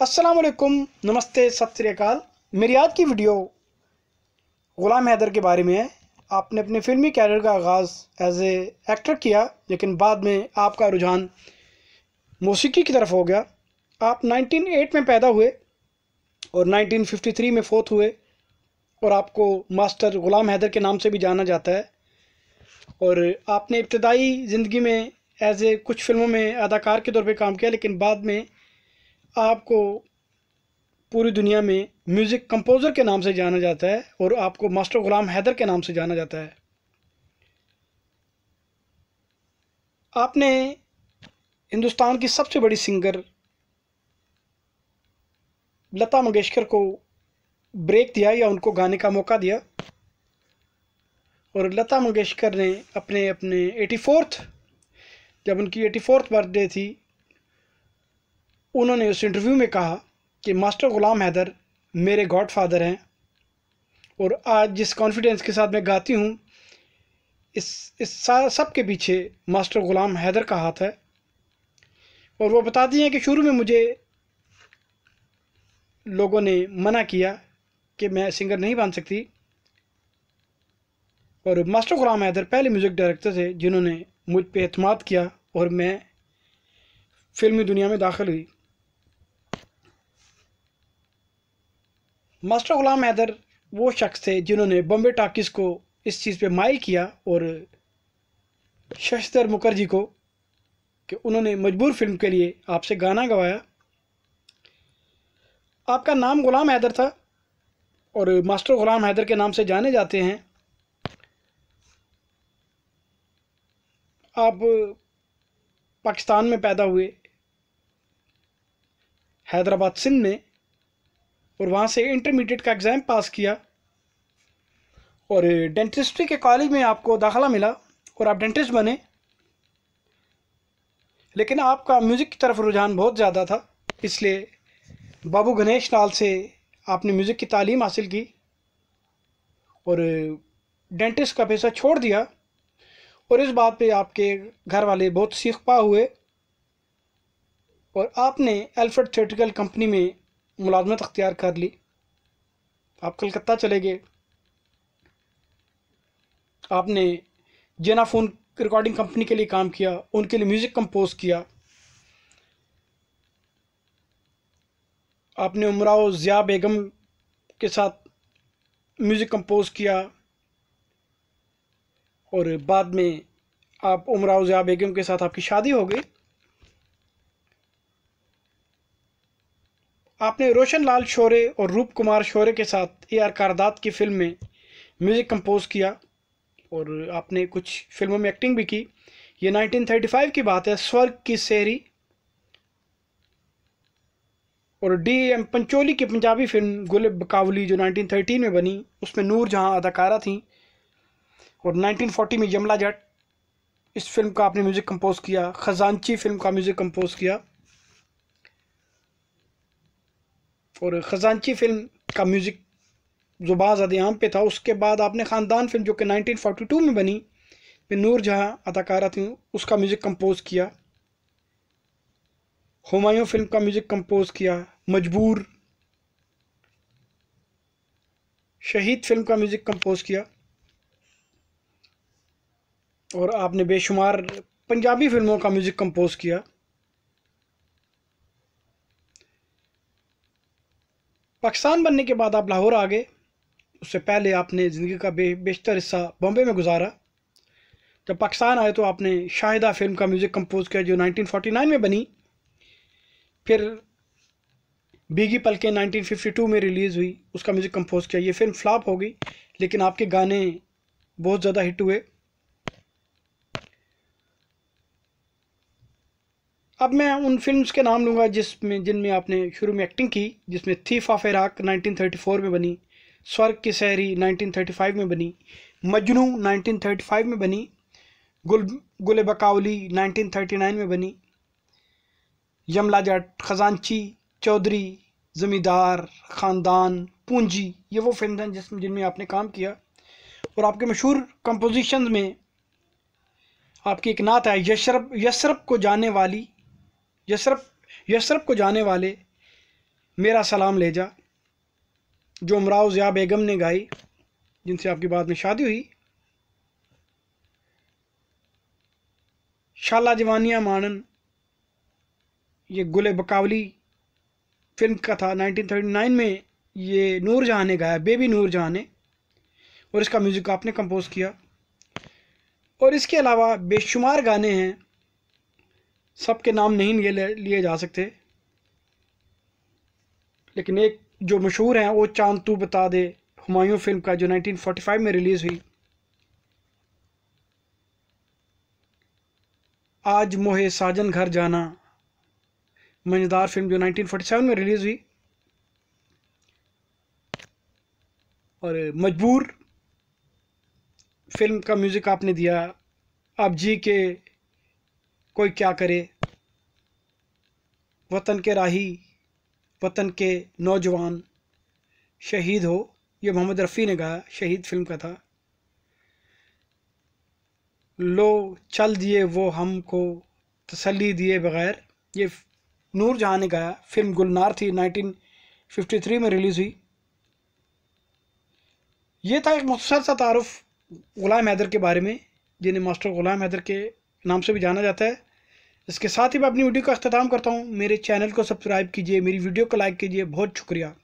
असलकुम नमस्ते सत श्रीकाल मेरी आज की वीडियो ग़ुलाम हैदर के बारे में है आपने अपने फिल्मी कैरियर का आगाज़ एज ए एक्टर किया लेकिन बाद में आपका रुझान मौसीकी की तरफ हो गया आप 1908 में पैदा हुए और 1953 में फोत हुए और आपको मास्टर ग़ुलाम हैदर के नाम से भी जाना जाता है और आपने इब्तदाई ज़िंदगी में एज ए कुछ फिल्मों में अदाकार के तौर पर काम किया लेकिन बाद में आपको पूरी दुनिया में म्यूज़िक कंपोज़र के नाम से जाना जाता है और आपको मास्टर ग़ुलाम हैदर के नाम से जाना जाता है आपने हिंदुस्तान की सबसे बड़ी सिंगर लता मंगेशकर को ब्रेक दिया या उनको गाने का मौका दिया और लता मंगेशकर ने अपने अपने एटी फोर्थ जब उनकी एटी फोर्थ बर्थडे थी उन्होंने उस इंटरव्यू में कहा कि मास्टर ग़ुलाम हैदर मेरे गॉड फादर हैं और आज जिस कॉन्फिडेंस के साथ मैं गाती हूँ इस इस सब के पीछे मास्टर ग़ुलाम हैदर का हाथ है और वो बताती हैं कि शुरू में मुझे लोगों ने मना किया कि मैं सिंगर नहीं बन सकती और मास्टर गुलाम हैदर पहले म्यूज़िक डायरेक्टर थे जिन्होंने मुझ पर अहतम किया और मैं फिल्मी दुनिया में दाखिल हुई मास्टर गुलाम हैदर वो शख्स थे जिन्होंने बॉम्बे टाकिस को इस चीज़ पे माइल किया और शशधर मुखर्जी को कि उन्होंने मजबूर फिल्म के लिए आपसे गाना गवाया आपका नाम गुलाम हैदर था और मास्टर गुलाम हैदर के नाम से जाने जाते हैं आप पाकिस्तान में पैदा हुए हैदराबाद सिंध में और वहाँ से इंटरमीडिएट का एग्ज़ाम पास किया और डेंटिस्ट्री के कॉलेज में आपको दाखला मिला और आप डेंटिस्ट बने लेकिन आपका म्यूज़िक की तरफ रुझान बहुत ज़्यादा था इसलिए बाबू गणेश लाल से आपने म्यूज़िक की तालीम हासिल की और डेंटिस्ट का पैसा छोड़ दिया और इस बात पे आपके घर वाले बहुत सीख पा हुए और आपने एल्फर्ड थिएटिकल कंपनी में मुलाजमत अख्तियार कर ली आप कलकत्ता चले गए आपने जेना फ़ोन रिकॉर्डिंग कंपनी के लिए काम किया उनके लिए म्यूज़िक कंपोज किया आपने उमराव ज़िया बेगम के साथ म्यूज़िक कंपोज किया और बाद में आप उमराव ज़िया बेगम के साथ आपकी शादी हो गई आपने रोशन लाल शोरे और रूप कुमार शोरे के साथ ए आर कारदात की फिल्म में म्यूज़िक कंपोज किया और आपने कुछ फिल्मों में एक्टिंग भी की ये 1935 की बात है स्वर्ग की शहरी और डी एम पंचोली की पंजाबी फिल्म गुल बकावली जो 1913 में बनी उसमें नूर जहां अदाकारा थी और 1940 में यमला जट इस फिल्म का आपने म्यूज़िक कंपोज किया खजानची फिल्म का म्यूज़िक कंपोज किया और ख़जानची फिल्म का म्यूज़िक जुबा ज़दयाम पे था उसके बाद आपने ख़ानदान फिल्म जो कि 1942 में बनी पे नूर जहाँ अदाकारा थी उसका म्यूज़िक कंपोज़ किया हमायों फिल्म का म्यूज़िक कंपोज़ किया मजबूर शहीद फिल्म का म्यूज़िक कंपोज़ किया और आपने बेशुमार पंजाबी फिल्मों का म्यूज़िक कंपोज़ किया पाकिस्तान बनने के बाद आप लाहौर आ गए उससे पहले आपने ज़िंदगी का बेशतर हिस्सा बॉम्बे में गुजारा जब पाकिस्तान आए तो आपने शाहिदा फिल्म का म्यूज़िक कंपोज किया जो 1949 में बनी फिर बीगी पल के 1952 में रिलीज़ हुई उसका म्यूज़िक कंपोज किया ये फिल्म फ्लॉप हो गई लेकिन आपके गाने बहुत ज़्यादा हिट हुए अब मैं उन फिल्म्स के नाम लूँगा जिसमें जिनमें आपने शुरू में एक्टिंग की जिसमें थीफ ऑफ इराक 1934 में बनी स्वर्ग की सहरी 1935 में बनी मजनू 1935 में बनी गुल गुल बकावली 1939 में बनी यमला जाट खजानची चौधरी ज़मींदार ख़ानदान पूंजी ये वो फिल्म हैं जिस जिनमें आपने काम किया और आपके मशहूर कंपोजिशन में आपकी एक नात है यशरब यशरब को जाने वाली यशरफ यशरफ को जाने वाले मेरा सलाम ले जा जो अमराव ज़िया बेगम ने गाई जिनसे आपकी बाद में शादी हुई शाला जवानियाँ मानन ये गुल बकावली फिल्म का था 1939 में ये नूर जहाँ ने गाया बेबी नूर जहाँ ने और इसका म्यूज़िक आपने कंपोज़ किया और इसके अलावा बेशुमार गाने हैं सबके नाम नहीं लिए लिए जा सकते लेकिन एक जो मशहूर हैं वो चांद तू बता दे हुमायूं फिल्म का जो 1945 में रिलीज़ हुई आज मोहे साजन घर जाना मजेदार फिल्म जो 1947 में रिलीज़ हुई और मजबूर फिल्म का म्यूज़िक आपने दिया आप जी के कोई क्या करे वतन के राही वतन के नौजवान शहीद हो ये मोहम्मद रफ़ी ने गाया शहीद फिल्म का था लो चल दिए वो हमको तसली दिए बगैर ये नूर जहाँ ने गाया फिल्म गुलनार थी 1953 में रिलीज़ हुई ये था एक मुख्तर सा तारफ़ ग़ुलाम हैदर के बारे में जिन्हें मास्टर ग़ुलाम हैदर के नाम से भी जाना जाता है इसके साथ ही मैं अपनी वीडियो का अख्ताम करता हूँ मेरे चैनल को सब्सक्राइब कीजिए मेरी वीडियो को लाइक कीजिए बहुत शुक्रिया